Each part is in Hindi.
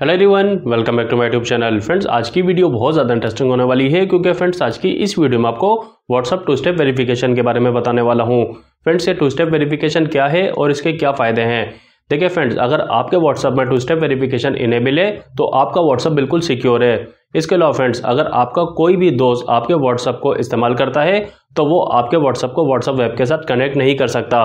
hello everyone welcome back to my tube channel friends आज की वीडियो बहुत ज़्यादा इंटरेस्टिंग होने वाली है क्योंकि फ्रेंड्स आज की इस वीडियो में आपको व्हाट्सअप टू स्टेप वेरिफिकेशन के बारे में बताने वाला हूं फ्रेंड्स ये टू स्टेप वेरिफिकेशन क्या है और इसके क्या फ़ायदे हैं देखिए फ्रेंड्स अगर आपके व्हाट्सअप में टू स्टेप वेरिफिकेशन इनेबल है तो आपका व्हाट्सअप बिल्कुल सिक्योर है इसके अलावा फ्रेंड्स अगर आपका कोई भी दोस्त आपके व्हाट्सअप को इस्तेमाल करता है तो वो आपके व्हाट्सअप को व्हाट्सअप वेब के साथ कनेक्ट नहीं कर सकता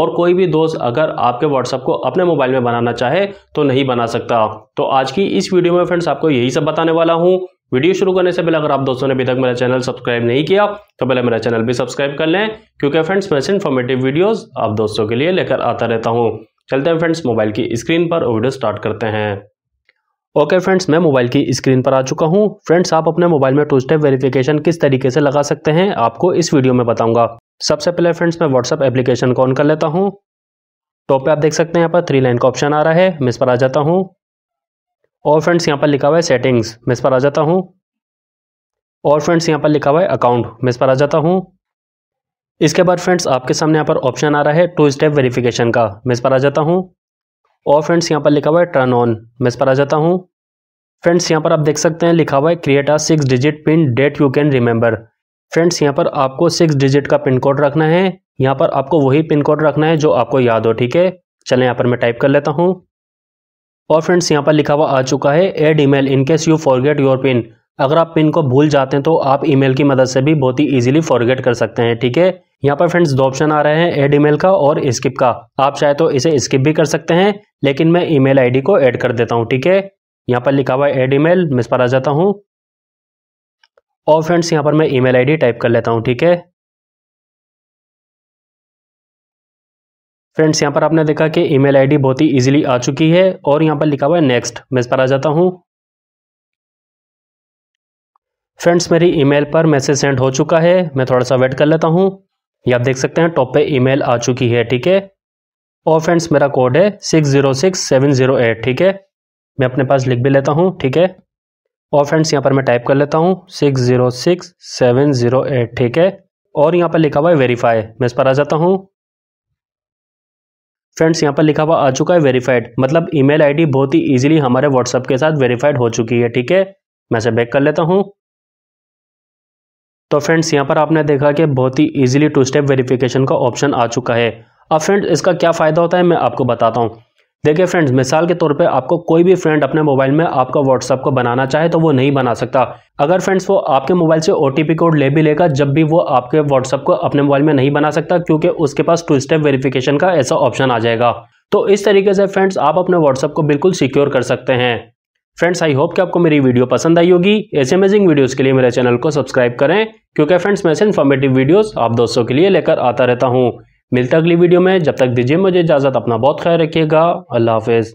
और कोई भी दोस्त अगर आपके व्हाट्सअप को अपने मोबाइल में बनाना चाहे तो नहीं बना सकता तो आज की इस वीडियो में फ्रेंड्स आपको यही सब बताने वाला हूँ वीडियो शुरू करने से पहले अगर आप दोस्तों ने अभी तक मेरा चैनल सब्सक्राइब नहीं किया तो पहले मेरा चैनल भी सब्सक्राइब कर लें क्योंकि फ्रेंड्स मैं ऐसे इन्फॉर्मेटिव वीडियोज़ आप दोस्तों के लिए लेकर आता रहता हूँ चलते हैं फ्रेंड्स मोबाइल की स्क्रीन पर वीडियो स्टार्ट करते हैं ओके फ्रेंड्स मैं मोबाइल की स्क्रीन पर आ चुका हूं फ्रेंड्स आप अपने मोबाइल में टू स्टेप वेरिफिकेशन किस तरीके से लगा सकते हैं आपको इस वीडियो में बताऊंगा सबसे पहले फ्रेंड्स मैं व्हाट्सअप एप्लीकेशन को ऑन कर लेता हूं टॉप पे आप देख सकते हैं यहाँ पर थ्री लाइन का ऑप्शन आ रहा है मैं इस पर आ जाता हूँ और फ्रेंड्स यहाँ पर लिखा हुआ है सेटिंग्स मैं इस पर आ जाता हूँ और फ्रेंड्स यहाँ पर लिखा हुआ है अकाउंट मैं इस पर आ जाता हूँ इसके बाद फ्रेंड्स आपके सामने यहाँ पर ऑप्शन आ रहा है टू स्टेप वेरिफिकेशन का मैं इस पर आ जाता हूँ और फ्रेंड्स यहाँ पर लिखा हुआ है टर्न ऑन मैं इस पर आ जाता हूँ फ्रेंड्स यहाँ पर आप देख सकते हैं लिखा हुआ है create six digit pin that you can remember friends यहाँ पर आपको सिक्स डिजिट का पिन कोड रखना है यहाँ पर आपको वही पिन कोड रखना है जो आपको याद हो ठीक है चलें यहाँ पर मैं टाइप कर लेता हूँ और फ्रेंड्स यहाँ पर लिखा हुआ आ चुका है add email in case you forget your pin अगर आप पिन को भूल जाते हैं तो आप ईमेल की मदद से भी बहुत ही इजीली फॉरगेट कर सकते हैं ठीक है यहाँ पर फ्रेंड्स दो ऑप्शन आ रहे हैं ऐड ईमेल का और स्किप का आप चाहे तो इसे स्किप भी कर सकते हैं लेकिन मैं ईमेल आईडी को ऐड कर देता हूँ ठीक है यहाँ पर लिखा हुआ है एड ईमेल मैं इस पर आ जाता हूँ और फ्रेंड्स यहाँ पर मैं ई मेल टाइप कर लेता हूँ ठीक है फ्रेंड्स यहाँ पर आपने देखा कि ईमेल आईडी बहुत ही इजीली आ चुकी है और यहाँ पर लिखा हुआ है नेक्स्ट मैं इस पर आ जाता हूँ फ्रेंड्स मेरी ईमेल पर मैसेज सेंड हो चुका है मैं थोड़ा सा वेट कर लेता हूँ ये आप देख सकते हैं टॉप पे ईमेल आ चुकी है ठीक है और फ्रेंड्स मेरा कोड है six zero six seven zero eight ठीक है मैं अपने पास लिख भी लेता हूँ ठीक है और फ्रेंड्स यहाँ पर मैं टाइप कर लेता हूँ six zero six seven zero eight ठीक है और यहाँ पर लिखा हुआ है वेरीफाई मैं इस पर आ जाता हूँ फ्रेंड्स यहाँ पर लिखा हुआ आ चुका है वेरीफाइड मतलब ईमेल आईडी बहुत ही इजीली हमारे व्हाट्सएप के साथ वेरीफाइड हो चुकी है ठीक है मैं इसे बैक कर लेता हूँ तो फ्रेंड्स यहाँ पर आपने देखा कि बहुत ही इजीली टू स्टेप वेरिफिकेशन का ऑप्शन आ चुका है अब फ्रेंड्स इसका क्या फ़ायदा होता है मैं आपको बताता हूँ देखिए फ्रेंड्स मिसाल के तौर पे आपको कोई भी फ्रेंड अपने मोबाइल में आपका व्हाट्सअप को बनाना चाहे तो वो नहीं बना सकता अगर फ्रेंड्स वो आपके मोबाइल से ओ कोड ले भी लेगा जब भी वो आपके व्हाट्सअप को अपने मोबाइल में नहीं बना सकता क्योंकि उसके पास टू स्टेप वेरीफिकेशन का ऐसा ऑप्शन आ जाएगा तो इस तरीके से फ्रेंड्स आप अपने व्हाट्सअप को बिल्कुल सिक्योर कर सकते हैं फ्रेंड्स आई होप कि आपको मेरी वीडियो पसंद आई होगी ऐसे अमेजिंग वीडियोस के लिए मेरे चैनल को सब्सक्राइब करें क्योंकि फ्रेंड्स मैं ऐसे इन्फॉर्मेटिव वीडियोस आप दोस्तों के लिए लेकर आता रहता हूँ मिलता अगली वीडियो में जब तक दीजिए मुझे इजाज़त अपना बहुत ख्याल रखिएगा अल्लाह हाफिज़